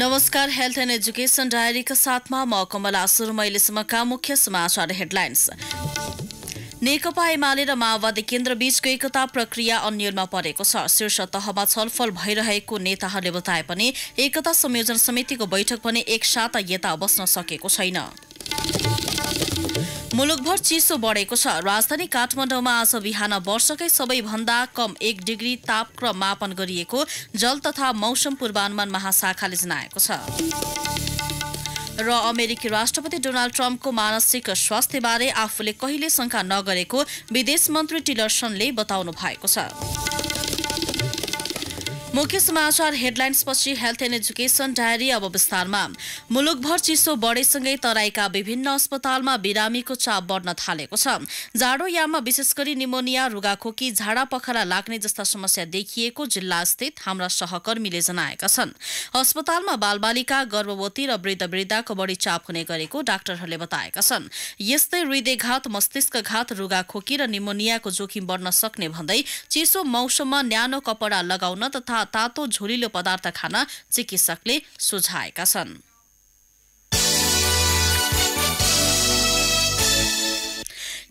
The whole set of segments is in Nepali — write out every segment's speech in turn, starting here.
नमस्कार हेल्थ एन्ड एजुकेसन डायरीका साथमा म कमला सुरुमा अहिलेसम्मका मुख्य समाचार हेडलाइन्स नेकपा एमाले र माओवादी केन्द्रबीचको एकता प्रक्रिया अन्यलमा परेको छ शीर्ष तहमा छलफल भइरहेको नेताहरूले बताए पनि एकता संयोजन समितिको बैठक पनि एकसाथ यता बस्न सकेको छैन मुलुकभर चिसो बढेको छ राजधानी काठमाडौँमा आज बिहान वर्षकै सबैभन्दा कम एक डिग्री तापक्रम मापन गरिएको जल तथा मौसम पूर्वानुमान महाशाखाले जनाएको छ र अमेरिकी राष्ट्रपति डोनाल्ड ट्रम्पको मानसिक स्वास्थ्यबारे आफूले कहिले शङ्का नगरेको विदेश मन्त्री टिलर्सनले बताउनु भएको छ मुख्य समाचार हेडलाइन्स पछि हेल्थ एन्ड एजुकेसन डायरी अब विस्तारमा मुलुकभर चिसो बढेसँगै तराईका विभिन्न अस्पतालमा बिरामीको चाप बढ्न थालेको छ जाडो याममा विशेष गरी निमोनिया रुगाखोकी झाडा पखरा लाग्ने जस्ता समस्या देखिएको जिल्ला स्थित हाम्रा सहकर्मीले जनाएका छन् अस्पतालमा बालबालिका गर्भवती र वृद्ध वृद्धाको बढी चाप हुने गरेको डाक्टरहरूले बताएका छन् यस्तै हृदयघात मस्तिष्कघात रुगाखोकी र निमोनियाको जोखिम बढ्न सक्ने भन्दै चिसो मौसममा न्यानो कपडा लगाउन तथा तातो झोलिलो पदार्थ खान चिकित्सकले सुझाएका छन्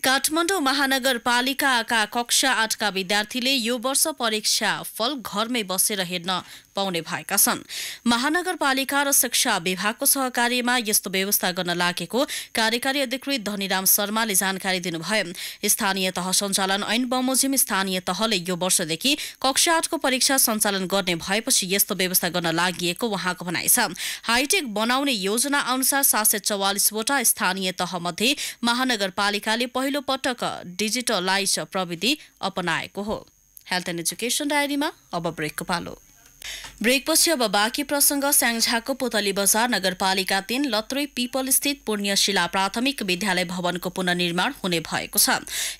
काठमाडौँ महानगरपालिकाका कक्षा आठका विद्यार्थीले यो वर्ष परीक्षा फल घरमै बसेर हेर्न पाउने भएका छन् महानगरपालिका र शिक्षा विभागको सहकार्यमा यस्तो व्यवस्था गर्न लागेको कार्यकारी अधिकृत धनीराम शर्माले जानकारी दिनुभयो स्थानीय तह सञ्चालन ऐन बमोजिम स्थानीय तहले यो वर्षदेखि कक्षा आठको परीक्षा सञ्चालन गर्ने भएपछि यस्तो व्यवस्था गर्न लागि उहाँको भनाइ छ हाइटेक बनाउने योजना अनुसार सात सय चौवालिसवटा स्थानीय तहमध्ये महानगरपालिकाले पहिलो पहिलो पटक डिजिटलाइज प्रविधि अपनाएको हो हेल्थ एन्ड एजुकेसन डायरीमा अब ब्रेकको पालो ब्रेकपछि अब बाँकी प्रसंग स्याङझाको पोतली बजार नगरपालिका तीन लत्रै पिपल स्थित पुण्यशिला प्राथमिक विद्यालय भवनको पुननिर्माण हुने भएको छ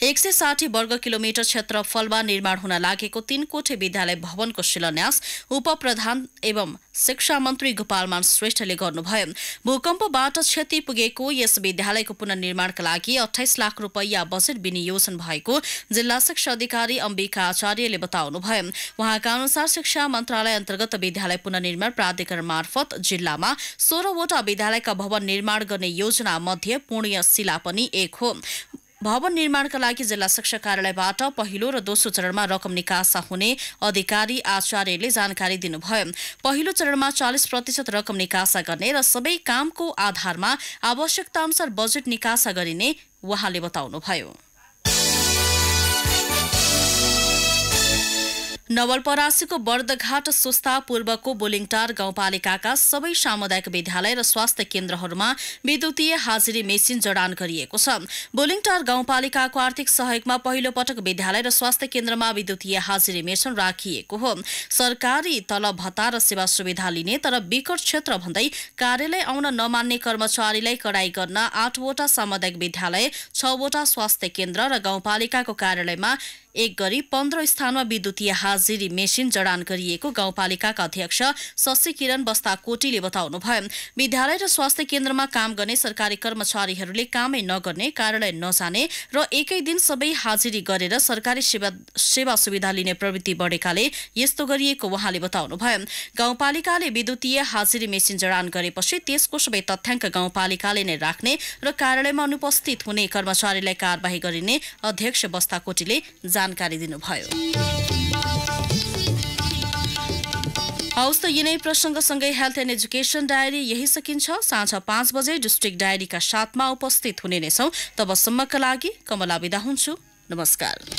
एक सय साठी वर्ग किलोमिटर क्षेत्रफलमा निर्माण हुन लागेको तीन कोठे विद्यालय भवनको शिलान्यास उपप्रधान एवं शिक्षा मन्त्री गोपालमान श्रेष्ठले गर्नुभयो भूकम्पबाट क्षति पुगेको यस विद्यालयको पुननिर्माणका लागि अठाइस लाख रुपैयाँ बजेट विनियोजन भएको जिल्ला शिक्षा अधिकारी अम्बिका आचार्यले बताउनुभयो उहाँका अनुसार शिक्षा मन्त्रालय अन्तर्गत विद्यालय पुननिर्माण प्राधिकरण मार्फत जिल्लामा सोह्रवटा विद्यालयका भवन निर्माण गर्ने योजना मध्ये शिला पनि एक हो भवन निर्माणका लागि जिल्ला शिक्षा कार्यालयबाट पहिलो र दोस्रो चरणमा रकम निकासा हुने अधिकारी आचार्यले जानकारी दिनुभयो पहिलो चरणमा चालिस प्रतिशत रकम निकासा गर्ने र सबै कामको आधारमा आवश्यकता अनुसार बजेट निकासा गरिने उहाँले बताउनुभयो नवलपरासीको बर्दघाट सुस्ता पूर्वको बोलिङटार गाउँपालिकाका सबै सामुदायिक विद्यालय र स्वास्थ्य केन्द्रहरूमा विद्युतीय हाजिरी मेसिन जडान गरिएको छ बोलिङटार गाउँपालिकाको आर्थिक सहयोगमा पहिलो पटक विद्यालय र स्वास्थ्य केन्द्रमा विद्युतीय हाजिरी मेसिन राखिएको हो सरकारी तलब भत्ता र सेवा सुविधा लिने तर विकट क्षेत्र भन्दै कार्यालय आउन नमान्ने कर्मचारीलाई कडाई गर्न आठवटा सामुदायिक विद्यालय छवटा स्वास्थ्य केन्द्र र गाउँपालिकाको कार्यालयमा एक गरी पन्ध्र स्थानमा विद्युतीय हाजिरी मेसिन जडान गरिएको गाउँपालिकाका अध्यक्ष शशी किरण बस्ता बस्ताकोटीले बताउनुभयो विद्यालय र स्वास्थ्य केन्द्रमा काम गर्ने सरकारी कर्मचारीहरूले कामै नगर्ने कार्यालय नजाने र एकै दिन सबै हाजिरी गरेर सरकारी सेवा सेवा सुविधा लिने प्रवृत्ति बढेकाले यस्तो गरिएको उहाँले बताउनुभयो गाउँपालिकाले विद्युतीय हाजिरी मेसिन जडान गरेपछि त्यसको सबै तथ्याङ्क गाउँपालिकाले नै राख्ने र कार्यालयमा अनुपस्थित हुने कर्मचारीलाई कार्यवाही गरिने अध्यक्ष बस्ताकोटीले जानकारी दिनुभयो हवस् त यिनै प्रसङ्गसँगै हेल्थ एन्ड एजुकेसन डायरी यही सकिन्छ साँझ पाँच बजे डिस्ट्रिक्ट डायरीका साथमा उपस्थित हुने नै छौँ तबसम्मका लागि कमला विदा हुन्छु नमस्कार